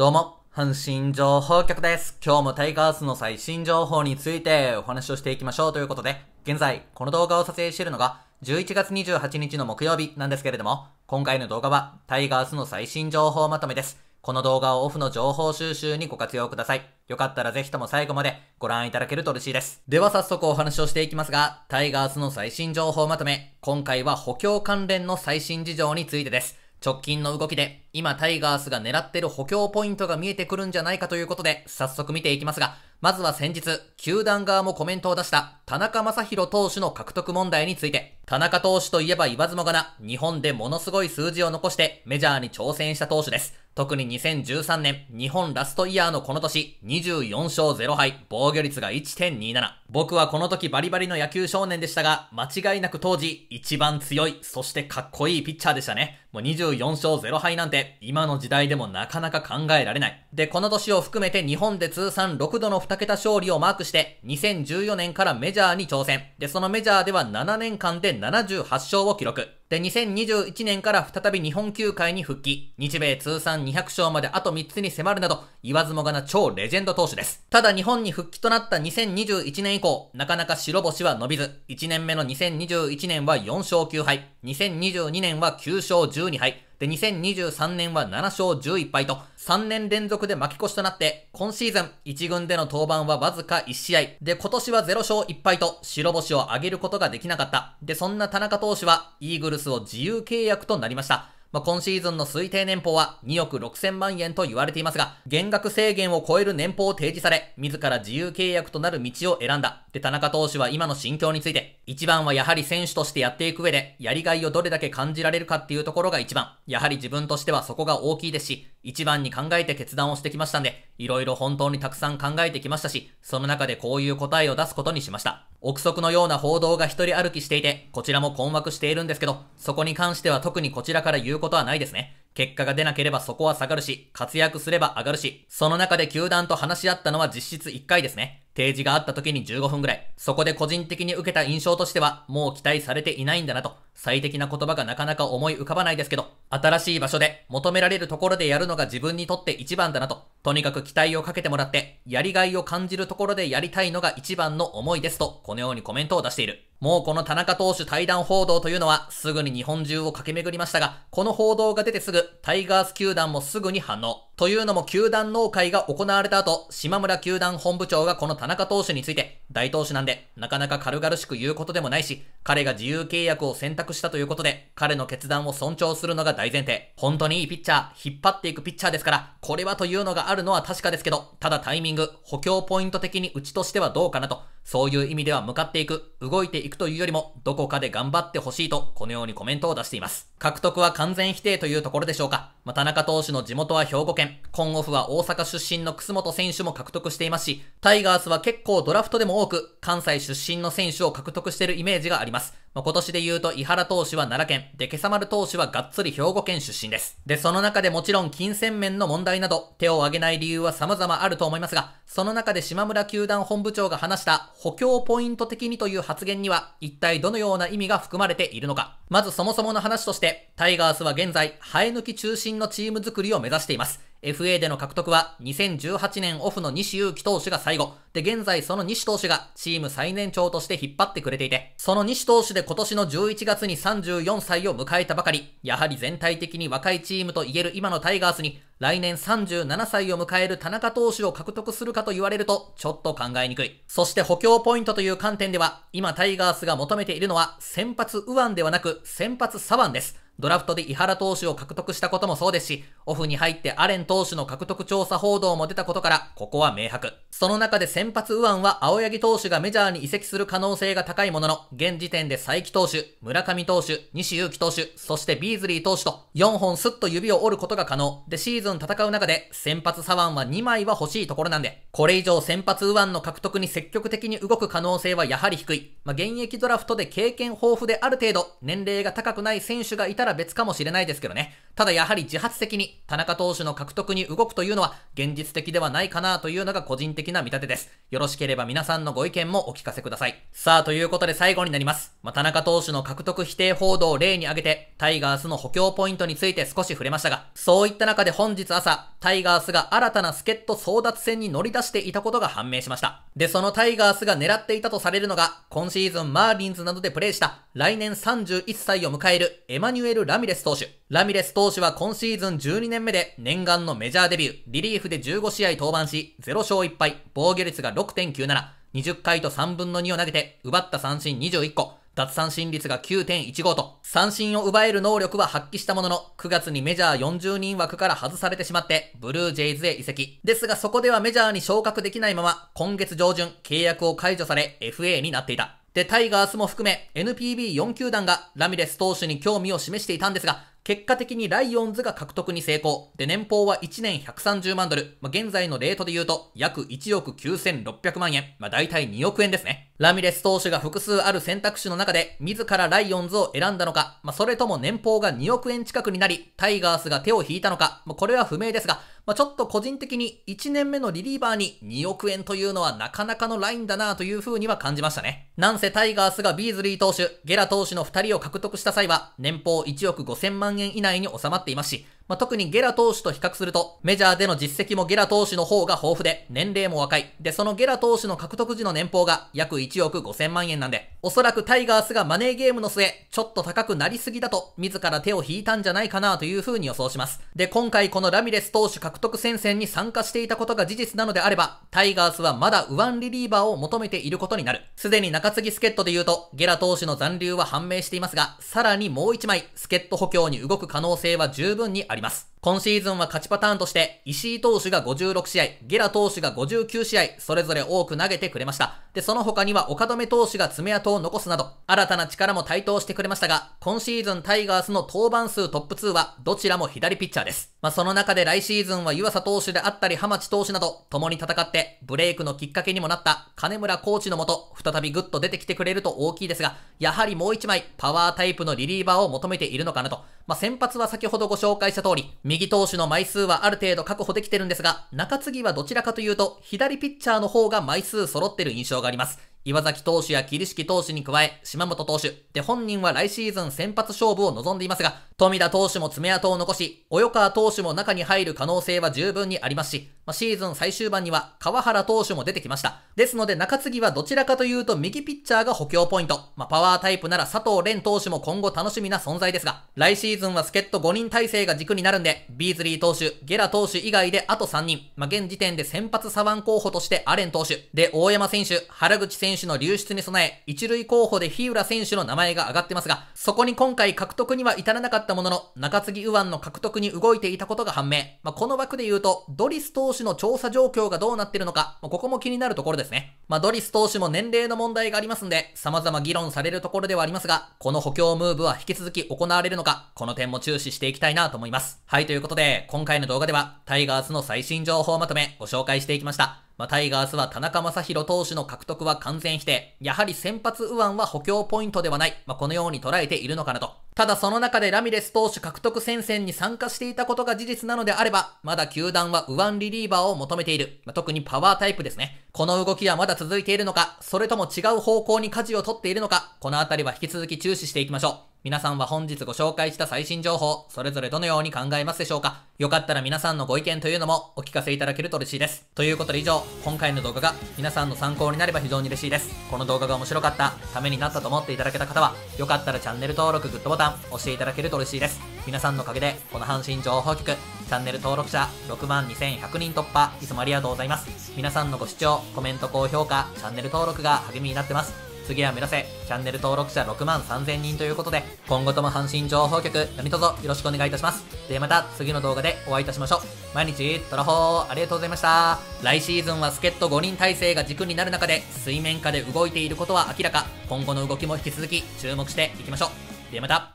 どうも、阪神情報局です。今日もタイガースの最新情報についてお話をしていきましょうということで、現在、この動画を撮影しているのが、11月28日の木曜日なんですけれども、今回の動画は、タイガースの最新情報まとめです。この動画をオフの情報収集にご活用ください。よかったらぜひとも最後までご覧いただけると嬉しいです。では早速お話をしていきますが、タイガースの最新情報まとめ、今回は補強関連の最新事情についてです。直近の動きで、今タイガースが狙ってる補強ポイントが見えてくるんじゃないかということで、早速見ていきますが、まずは先日、球団側もコメントを出した田中正宏投手の獲得問題について、田中投手といえば言わずもがな、日本でものすごい数字を残してメジャーに挑戦した投手です。特に2013年、日本ラストイヤーのこの年、24勝0敗、防御率が1.27。僕はこの時バリバリの野球少年でしたが、間違いなく当時、一番強い、そしてかっこいいピッチャーでしたね。もう24勝0敗なんて、今の時代でもなかなか考えられない。で、この年を含めて日本で通算6度の2桁勝利をマークして、2014年からメジャーに挑戦。で、そのメジャーでは7年間で78勝を記録。で、2021年から再び日本球界に復帰、日米通算200勝まであと3つに迫るなど、言わずもがな超レジェンド投手です。ただ日本に復帰となった2021年以降、なかなか白星は伸びず、1年目の2021年は4勝9敗、2022年は9勝12敗、で、2023年は7勝11敗と、3年連続で負け越しとなって、今シーズン1軍での登板はわずか1試合。で、今年は0勝1敗と、白星を挙げることができなかった。で、そんな田中投手は、イーグルスを自由契約となりました。まあ、今シーズンの推定年俸は2億6000万円と言われていますが、減額制限を超える年俸を提示され、自ら自由契約となる道を選んだ。で、田中投手は今の心境について、一番はやはり選手としてやっていく上で、やりがいをどれだけ感じられるかっていうところが一番。やはり自分としてはそこが大きいですし、一番に考えて決断をしてきましたんで、いろいろ本当にたくさん考えてきましたし、その中でこういう答えを出すことにしました。憶測のような報道が一人歩きしていて、こちらも困惑しているんですけど、そこに関しては特にこちらから言うことはないですね。結果が出なければそこは下がるし、活躍すれば上がるし、その中で球団と話し合ったのは実質1回ですね。提示があった時に15分ぐらい。そこで個人的に受けた印象としては、もう期待されていないんだなと、最適な言葉がなかなか思い浮かばないですけど、新しい場所で求められるところでやるのが自分にとって一番だなと、とにかく期待をかけてもらって、やりがいを感じるところでやりたいのが一番の思いですと、このようにコメントを出している。もうこの田中投手対談報道というのはすぐに日本中を駆け巡りましたが、この報道が出てすぐ、タイガース球団もすぐに反応。というのも球団納会が行われた後、島村球団本部長がこの田中投手について、大投手なんで、なかなか軽々しく言うことでもないし、彼が自由契約を選択したということで、彼の決断を尊重するのが大前提。本当にいいピッチャー、引っ張っていくピッチャーですから、これはというのがあるのは確かですけど、ただタイミング、補強ポイント的にうちとしてはどうかなと、そういう意味では向かっていく、動いていくというよりも、どこかで頑張ってほしいと、このようにコメントを出しています。獲得は完全否定というところでしょうか。まあ、田中投手の地元は兵庫県。ンオフは大阪出身の楠本選手も獲得していますし、タイガースは結構ドラフトでも多く、関西出身の選手を獲得しているイメージがあります。まあ、今年で言うと、伊原投手は奈良県、で、今朝丸投手はがっつり兵庫県出身です。で、その中でもちろん金銭面の問題など、手を挙げない理由は様々あると思いますが、その中で島村球団本部長が話した補強ポイント的にという発言には、一体どのような意味が含まれているのか。まずそもそもの話として、タイガースは現在、生え抜き中心のチーム作りを目指しています。FA での獲得は2018年オフの西祐希投手が最後。で、現在その西投手がチーム最年長として引っ張ってくれていて、その西投手で今年の11月に34歳を迎えたばかり、やはり全体的に若いチームと言える今のタイガースに、来年37歳を迎える田中投手を獲得するかと言われると、ちょっと考えにくい。そして補強ポイントという観点では、今タイガースが求めているのは、先発右腕ではなく、先発左腕です。ドラフトで伊原投手を獲得したこともそうですし、オフに入ってアレン投手の獲得調査報道も出たことから、ここは明白。その中で先発右腕は青柳投手がメジャーに移籍する可能性が高いものの、現時点で佐伯投手、村上投手、西勇輝投手、そしてビーズリー投手と、4本スッと指を折ることが可能。で、シーズン戦う中で、先発左腕は2枚は欲しいところなんで、これ以上先発右腕の獲得に積極的に動く可能性はやはり低い。まあ、現役ドラフトで経験豊富である程度、年齢が高くない選手がいたら別かもしれないですけどね。ただやはり自発的に田中投手の獲得に動くというのは現実的ではないかなというのが個人的な見立てです。よろしければ皆さんのご意見もお聞かせください。さあ、ということで最後になります。まあ、田中投手の獲得否定報道を例に挙げて、タイガースの補強ポイントについて少し触れましたが、そういった中で本日朝、タイガースが新たな助っ人争奪戦に乗り出していたことが判明しました。で、そのタイガースが狙っていたとされるのが、今シーズンマーリンズなどでプレーした、来年31歳を迎えるエマニュエル・ラミレス投手。ラミレス投手は今シーズン12年目で念願のメジャーデビュー、リリーフで15試合登板し、0勝1敗、防御率が6.97、20回と3分の2を投げて、奪った三振21個、奪三振率が9.15と、三振を奪える能力は発揮したものの、9月にメジャー40人枠から外されてしまって、ブルージェイズへ移籍。ですがそこではメジャーに昇格できないまま、今月上旬、契約を解除され、FA になっていた。で、タイガースも含め、NPB4 球団がラミレス投手に興味を示していたんですが、結果的にライオンズが獲得に成功。で、年俸は1年130万ドル。まあ、現在のレートで言うと、約1億9600万円。まあ、大体2億円ですね。ラミレス投手が複数ある選択肢の中で、自らライオンズを選んだのか、まあ、それとも年俸が2億円近くになり、タイガースが手を引いたのか、まあ、これは不明ですが、まあ、ちょっと個人的に1年目のリリーバーに2億円というのはなかなかのラインだなという風には感じましたね。なんせタイガースがビーズリー投手、ゲラ投手の2人を獲得した際は、年俸1億5000万円以内に収まっていますし、まあ、特にゲラ投手と比較すると、メジャーでの実績もゲラ投手の方が豊富で、年齢も若い。で、そのゲラ投手の獲得時の年俸が約1億5000万円なんで、おそらくタイガースがマネーゲームの末、ちょっと高くなりすぎだと、自ら手を引いたんじゃないかなという風に予想します。で、今回このラミレス投手獲得戦線に参加していたことが事実なのであれば、タイガースはまだウワンリリーバーを求めていることになる。すでに中継ぎ助っ人で言うと、ゲラ投手の残留は判明していますが、さらにもう一枚、助っ人補強に動く可能性は十分にあります。ります。今シーズンは勝ちパターンとして、石井投手が56試合、ゲラ投手が59試合、それぞれ多く投げてくれました。で、その他には岡留投手が爪痕を残すなど、新たな力も台頭してくれましたが、今シーズンタイガースの登板数トップ2は、どちらも左ピッチャーです。まあ、その中で来シーズンは湯浅投手であったり、浜地投手など、共に戦って、ブレイクのきっかけにもなった金村コーチのもと、再びグッと出てきてくれると大きいですが、やはりもう一枚、パワータイプのリリーバーを求めているのかなと。まあ、先発は先ほどご紹介した通り、右投手の枚数はある程度確保できてるんですが、中継ぎはどちらかというと、左ピッチャーの方が枚数揃ってる印象があります。岩崎投手や桐敷投手に加え、島本投手、で本人は来シーズン先発勝負を望んでいますが、富田投手も爪痕を残し、及川投手も中に入る可能性は十分にありますし、まあ、シーズン最終盤には川原投手も出てきました。ですので中継ぎはどちらかというと右ピッチャーが補強ポイント。まあ、パワータイプなら佐藤蓮投手も今後楽しみな存在ですが、来シーズンは助っ人5人体制が軸になるんで、ビーズリー投手、ゲラ投手以外であと3人。まあ、現時点で先発左腕候補としてアレン投手。で、大山選手、原口選手の流出に備え、一塁候補で日浦選手の名前が上がってますが、そこに今回獲得には至らなかったものの、中継ぎ右腕の獲得に動いていたことが判明。まあ、この枠で言うと、ドリス投手投手の調査状況がどうなってるのか、ここも気になるところですね。まあ、ドリス投手も年齢の問題がありますんで、様々議論されるところではありますが、この補強ムーブは引き続き行われるのか、この点も注視していきたいなと思います。はい、ということで、今回の動画では、タイガースの最新情報をまとめご紹介していきました。まあ、タイガースは田中将大投手の獲得は完全否定。やはり先発右腕は補強ポイントではない。まあ、このように捉えているのかなと。ただその中でラミレス投手獲得戦線に参加していたことが事実なのであれば、まだ球団は右腕リリーバーを求めている。まあ、特にパワータイプですね。この動きはまだ続いているのか、それとも違う方向に舵を取っているのか、このあたりは引き続き注視していきましょう。皆さんは本日ご紹介した最新情報、それぞれどのように考えますでしょうかよかったら皆さんのご意見というのもお聞かせいただけると嬉しいです。ということで以上、今回の動画が皆さんの参考になれば非常に嬉しいです。この動画が面白かった、ためになったと思っていただけた方は、よかったらチャンネル登録、グッドボタン押していただけると嬉しいです。皆さんのおかげで、この阪神情報局、チャンネル登録者6万2100人突破、いつもありがとうございます。皆さんのご視聴、コメント、高評価、チャンネル登録が励みになってます。次は目指せ、チャンネル登録者6万3000人ということで、今後とも阪神情報局、何卒よろしくお願いいたします。ではまた次の動画でお会いいたしましょう。毎日、トラホー、ありがとうございました。来シーズンは助っ人5人体制が軸になる中で、水面下で動いていることは明らか、今後の動きも引き続き注目していきましょう。ではまた。